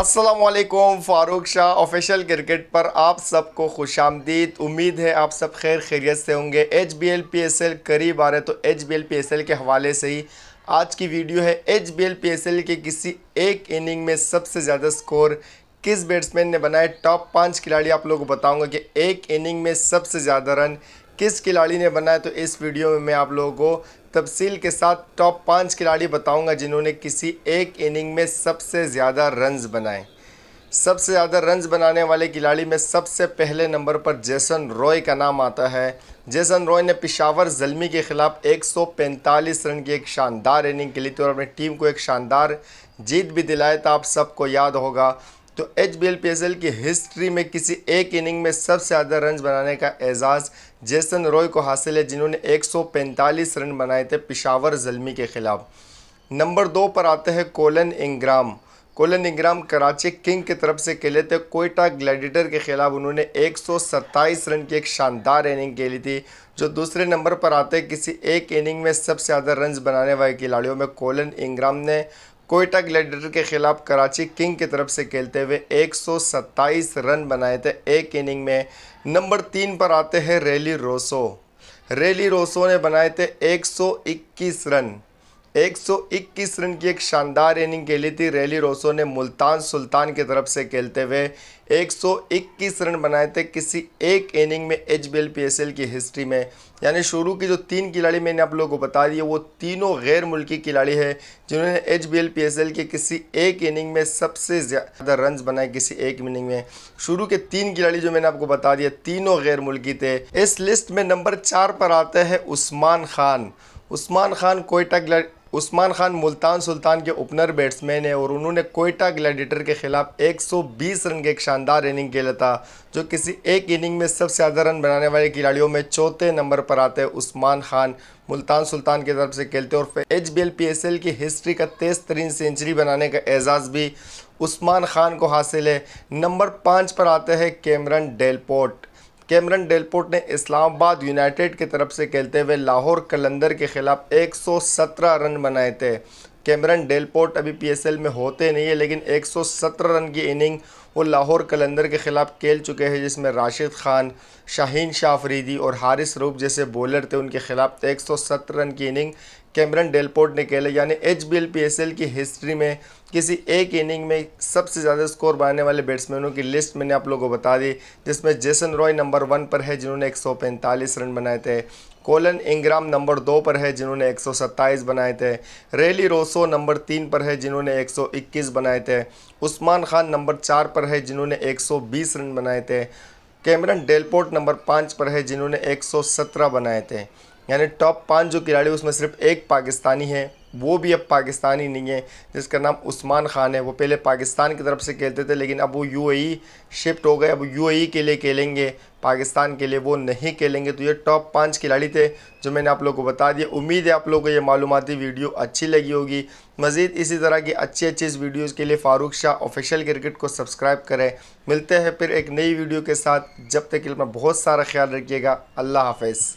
असलकुम Farooq Shah official cricket पर आप सबको खुश आमदीद उम्मीद है आप सब खैर खैरियत से होंगे H B L P S L करीब आ रहे तो H B L P S L के हवाले से ही आज की वीडियो है H B L P S L के किसी एक इनिंग में सबसे ज़्यादा स्कोर किस बैट्समैन ने बनाए टॉप पाँच खिलाड़ी आप लोगों को बताऊंगा कि एक इनिंग में सबसे ज़्यादा रन किस खिलाड़ी ने बनाया तो इस वीडियो में मैं आप लोगों को तफसील के साथ टॉप पाँच खिलाड़ी बताऊंगा जिन्होंने किसी एक इनिंग में सबसे ज़्यादा रन्स बनाए सबसे ज़्यादा रन्स बनाने वाले खिलाड़ी में सबसे पहले नंबर पर जेसन रॉय का नाम आता है जेसन रॉय ने पिशावर जलमी के ख़िलाफ़ 145 रन की एक शानदार इनिंग खेली थी और अपनी टीम को एक शानदार जीत भी दिलाया था तो आप सबको याद होगा तो एच की हिस्ट्री में किसी एक इनिंग में सबसे ज़्यादा रन बनाने का एजाज़ जेसन रॉय को हासिल है जिन्होंने 145 रन बनाए थे पिशावर जलमी के ख़िलाफ़ नंबर दो पर आते हैं Colin Ingram Colin Ingram Karachi king की तरफ से खेले थे कोयटा ग्लैडिटर के खिलाफ उन्होंने 127 रन की एक शानदार इनिंग खेली थी जो दूसरे नंबर पर आते किसी एक इनिंग में सबसे ज़्यादा रन बनाने वाले खिलाड़ियों में कोलन इंग्राम ने कोयटा ग्लेडिएटर के खिलाफ कराची किंग की तरफ से खेलते हुए 127 रन बनाए थे एक इनिंग में नंबर तीन पर आते हैं रेली रोसो रेली रोसो ने बनाए थे 121 रन 121 रन की एक शानदार इनिंग खेली थी रैली रोसो ने मुल्तान सुल्तान की तरफ से खेलते हुए 121 रन बनाए थे किसी एक इनिंग में एच बी की हिस्ट्री में यानी शुरू की जो तीन खिलाड़ी मैंने आप लोगों को बता दिए वो तीनों गैर मुल्की खिलाड़ी है जिन्होंने एच बी के किसी एक इनिंग में सबसे ज़्यादा रन बनाए किसी एक इनिंग में शुरू के तीन खिलाड़ी जो मैंने आपको बता दिया तीनों गैर मुल्की थे इस लिस्ट में नंबर चार पर आते हैं उस्मान खान उस्मान खान कोयटा ग्लैड उस्मान खान मुल्तान सुल्तान के ओपनर बैट्समैन है और उन्होंने कोयटा ग्लैडिएटर के खिलाफ 120 रन के एक शानदार इनिंग खेला था जो किसी एक इनिंग में सबसे ज़्यादा रन बनाने वाले खिलाड़ियों में चौथे नंबर पर आते हैं उस्मान खान मुल्तान सुल्तान की तरफ से खेलते और H B L P S L की हिस्ट्री का तेज तरीन सेंचुरी बनाने का एजाज़ भी उस्मान खान को हासिल है नंबर पाँच पर आते हैं कैमरन डेलपोर्ट कैमरन डेलपोर्ट ने इस्लामाबाद यूनाइटेड की तरफ से खेलते हुए लाहौर कलंदर के खिलाफ 117 रन बनाए थे कैमरन डेलपोर्ट अभी पीएसएल में होते नहीं है लेकिन 117 रन की इनिंग वो लाहौर कलंदर के ख़िलाफ़ खेल चुके हैं जिसमें राशिद खान शाहीन शाहफरीदी और हारिस रूप जैसे बॉलर थे उनके ख़िलाफ़ 117 रन की इनिंग कैमरन डेलपोर्ट ने खेले यानी H B L P S L की हिस्ट्री में किसी एक इनिंग में सबसे ज़्यादा स्कोर बनाने वाले बैट्समैनों की लिस्ट मैंने आप लोगों को बता दी जिसमें जेसन रॉय नंबर वन पर है जिन्होंने 145 रन बनाए थे कोलन इंग्राम नंबर दो पर है जिन्होंने 127 बनाए थे रेली रोसो नंबर तीन पर है जिन्होंने 121 बनाए थे उस्मान खान नंबर चार पर है जिन्होंने 120 रन बनाए थे कैमरन डेलपोर्ट नंबर पाँच पर है जिन्होंने 117 बनाए थे यानी टॉप पाँच जो खिलाड़ी उसमें सिर्फ एक पाकिस्तानी है वो भी अब पाकिस्तानी नहीं है जिसका नाम उस्मान खान है वो पहले पाकिस्तान की तरफ से खेलते थे लेकिन अब वो यूएई शिफ्ट e हो गए अब यूएई e के लिए खेलेंगे पाकिस्तान के लिए वो नहीं खेलेंगे तो ये टॉप पाँच खिलाड़ी थे जो मैंने आप लोग को बता दिया उम्मीद है आप लोग को ये मालूमती वीडियो अच्छी लगी होगी मज़ीद इसी तरह की अच्छी अच्छी इस वीडियोज़ के लिए फ़ारूक शाह ऑफिशियल क्रिकेट को सब्सक्राइब करें मिलते हैं फिर एक नई वीडियो के साथ जब तक के लिए बहुत सारा ख्याल रखिएगा अल्लाह हाफ़